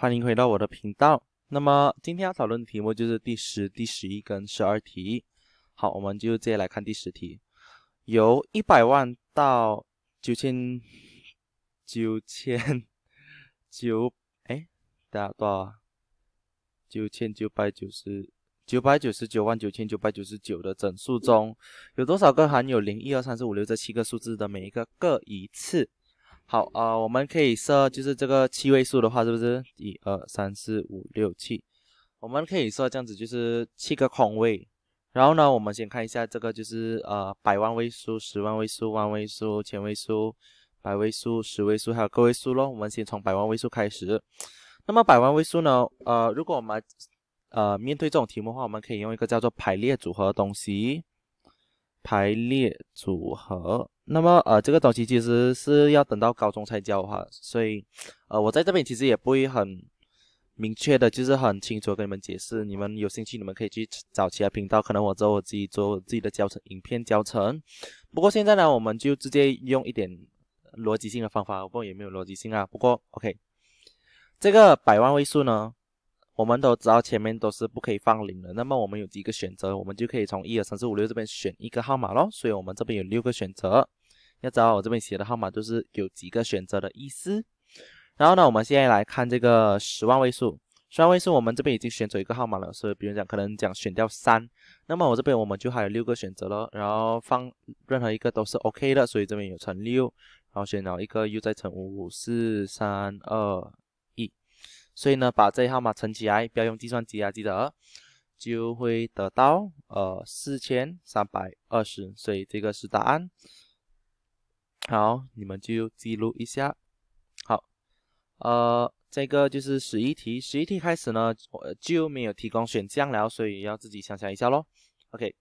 欢迎回到我的频道。那么今天要讨论的题目就是第十、第十一跟十二题。好，我们就接下来看第十题：由一百万到九千九千九哎，大家多少？九千九百九十九百九十九万九千九百九十九的整数中有多少个含有零、一二三四五六这七个数字的每一个各一次？好啊，我们可以设就是这个七位数的话，是不是一二三四五六七？我们可以设这样子就是七个空位。然后呢，我们先看一下这个就是呃百万位数、十万位数、万位数、千位数、百位数、十位数还有个位数咯。我们先从百万位数开始。那么百万位数呢？呃，如果我们呃面对这种题目的话，我们可以用一个叫做排列组合的东西。排列组合，那么呃，这个东西其实是要等到高中才教哈，所以呃，我在这边其实也不会很明确的，就是很清楚跟你们解释。你们有兴趣，你们可以去找其他频道，可能我后我自己做自己的教程影片教程。不过现在呢，我们就直接用一点逻辑性的方法，我不知道有没有逻辑性啊。不过 OK，这个百万位数呢？我们都知道前面都是不可以放零的，那么我们有几个选择，我们就可以从一、二、三、四、五、六这边选一个号码喽。所以，我们这边有六个选择，要知道我这边写的号码都是有几个选择的意思。然后呢，我们现在来看这个十万位数，十万位数我们这边已经选择一个号码了，所以比如讲可能讲选掉三，那么我这边我们就还有六个选择了，然后放任何一个都是 OK 的，所以这边有乘六，然后选到一个又再乘五、四、三、二。所以呢，把这一号码乘起来，不要用计算机啊，记得，就会得到呃四千三百二十，所以这个是答案。好，你们就记录一下。好，呃，这个就是十一题，十一题开始呢，我就没有提供选项了，所以要自己想想一下咯。OK，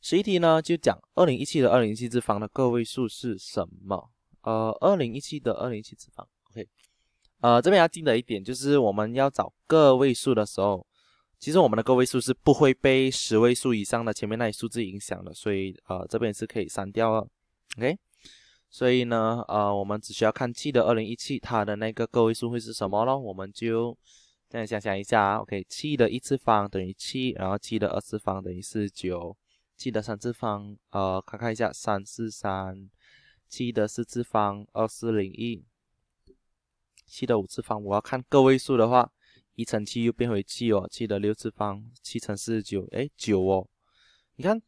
十一题呢就讲二零一七的二零1七次方的个位数是什么？呃，二零一七的二零1七次方，OK。呃，这边要记得一点，就是我们要找个位数的时候，其实我们的个位数是不会被十位数以上的前面那些数字影响的，所以呃，这边是可以删掉了。OK，所以呢，呃，我们只需要看七的二零一七，它的那个个位数会是什么咯？我们就这样想想一下啊。OK，七的一次方等于七，然后七的二次方等于四九，七的三次方，呃，看看一下三四三，七的四次方二四零一。七的五次方，我要看个位数的话，一乘七又变回七哦。七的六次方，七乘四十九，哎，九哦。你看，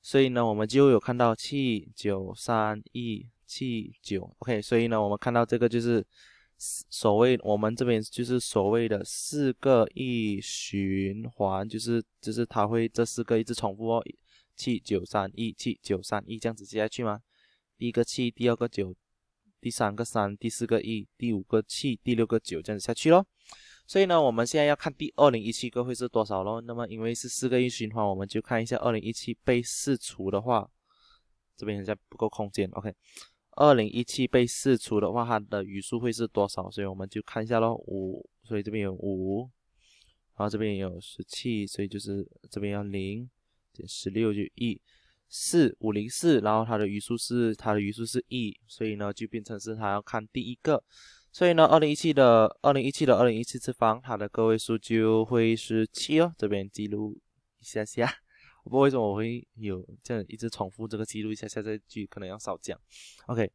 所以呢，我们就有看到七九三一七九，OK。所以呢，我们看到这个就是所谓我们这边就是所谓的四个一循环，就是就是它会这四个一直重复哦，七九三一七九三一这样子接下去吗？第一个七，第二个九。第三个三，第四个一，第五个七，第六个九，这样子下去咯。所以呢，我们现在要看第2017个会是多少咯。那么因为是四个一循环，我们就看一下2017被四除的话，这边好像不够空间。OK，2017 被四除的话，它的余数会是多少？所以我们就看一下咯。五。所以这边有五，然后这边有十七，所以就是这边要零，减十六就一。四五零四，然后它的余数是它的余数是一，所以呢就变成是它要看第一个，所以呢二零一七的二零一七的二零一七次方，它的个位数就会是七哦。这边记录一下下，不为什么我会有这样一直重复这个记录一下下这句可能要少讲。OK，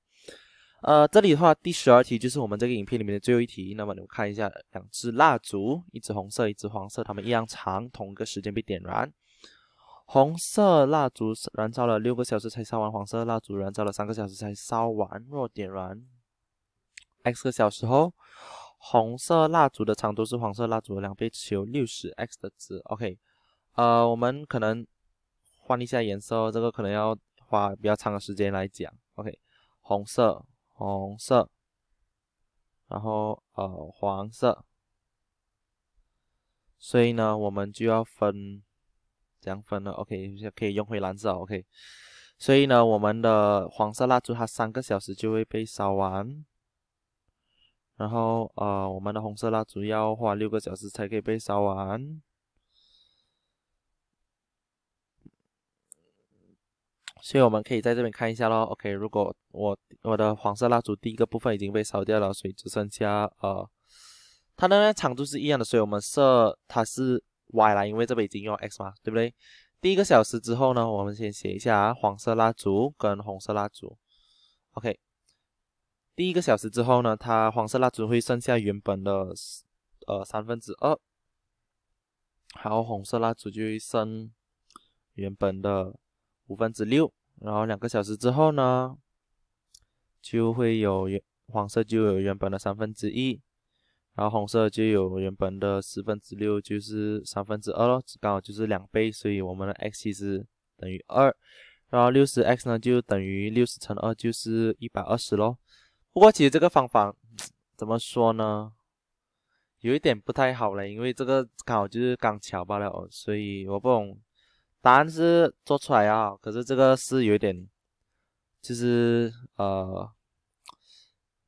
呃，这里的话第十二题就是我们这个影片里面的最后一题。那么你们看一下，两支蜡烛，一支红色，一支黄色，它们一样长，同一个时间被点燃。红色蜡烛燃烧了六个小时才烧完，黄色蜡烛燃烧了三个小时才烧完。若点燃 x 个小时后，红色蜡烛的长度是黄色蜡烛的两倍，求 60x 的值。OK，呃，我们可能换一下颜色，这个可能要花比较长的时间来讲。OK，红色，红色，然后呃黄色，所以呢，我们就要分。这样分了，OK，就可以用回蓝色，OK。所以呢，我们的黄色蜡烛它三个小时就会被烧完，然后呃，我们的红色蜡烛要花六个小时才可以被烧完。所以我们可以在这边看一下喽，OK。如果我我的黄色蜡烛第一个部分已经被烧掉了，所以只剩下呃，它的那长度是一样的，所以我们设它是。y 了，因为这边已经用 x 嘛，对不对？第一个小时之后呢，我们先写一下黄色蜡烛跟红色蜡烛。OK，第一个小时之后呢，它黄色蜡烛会剩下原本的呃三分之二，然后红色蜡烛就会剩原本的五分之六。然后两个小时之后呢，就会有原黄色就有原本的三分之一。然后红色就有原本的四分之六，就是三分之二咯，刚好就是两倍，所以我们的 x 其实等于二，然后六十 x 呢就等于六十乘二，就是一百二十咯。不过其实这个方法怎么说呢，有一点不太好了，因为这个刚好就是刚巧罢了，所以我不懂答案是做出来啊，可是这个是有点就是呃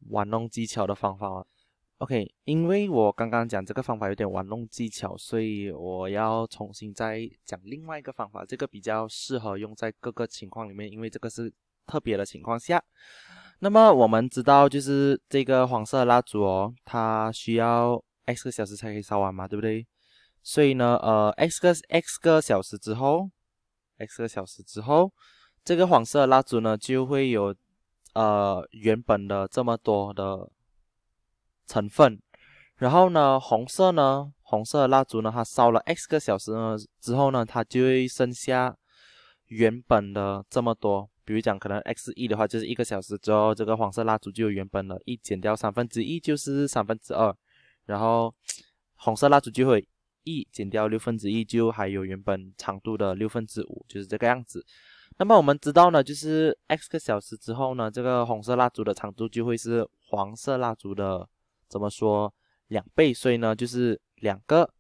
玩弄技巧的方法。OK，因为我刚刚讲这个方法有点玩弄技巧，所以我要重新再讲另外一个方法，这个比较适合用在各个情况里面，因为这个是特别的情况下。那么我们知道，就是这个黄色蜡烛哦，它需要 x 个小时才可以烧完嘛，对不对？所以呢，呃，x 个 x 个小时之后，x 个小时之后，这个黄色蜡烛呢就会有，呃，原本的这么多的。成分，然后呢，红色呢，红色蜡烛呢，它烧了 x 个小时呢之后呢，它就会剩下原本的这么多。比如讲，可能 x 一的话，就是一个小时之后，这个黄色蜡烛就有原本的一减掉三分之一，就是三分之二。然后红色蜡烛就会一减掉六分之一，就还有原本长度的六分之五，就是这个样子。那么我们知道呢，就是 x 个小时之后呢，这个红色蜡烛的长度就会是黄色蜡烛的。怎么说两倍？所以呢，就是两个，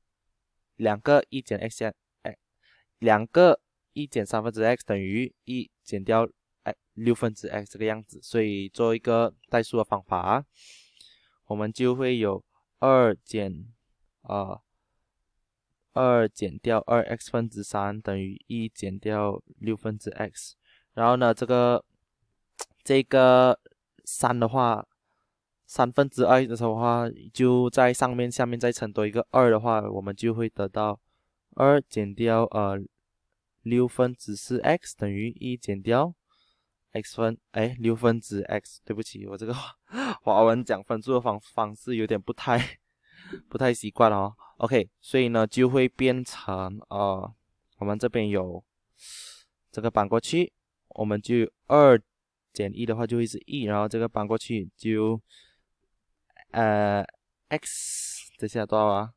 两个一减 x，哎，两个一减三分之 x 等于一减掉哎六分之 x 这个样子。所以做一个代数的方法，我们就会有二减啊，二减掉二 x 分之三等于一减掉六分之 x。然后呢，这个这个三的话。三分之二的时候的话，就在上面下面再乘多一个二的话，我们就会得到二减掉呃六分之四 x 等于一减掉 x 分哎六分之 x，对不起，我这个华文讲分数的方方式有点不太不太习惯哦。OK，所以呢就会变成呃我们这边有这个搬过去，我们就二减一的话就会是一，然后这个搬过去就。呃，x 这下多少啊？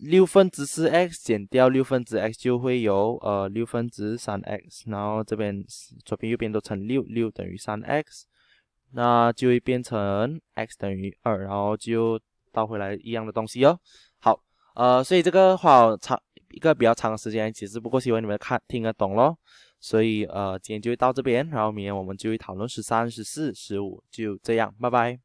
六分之四 x 减掉六分之 x 就会有呃六分之三 x，然后这边左边右边都乘六六等于三 x，那就会变成 x 等于二，然后就倒回来一样的东西哦。好，呃，所以这个花长一个比较长的时间，其实不过希望你们看听得懂咯。所以呃，今天就到这边，然后明天我们就会讨论十三、十四、十五，就这样，拜拜。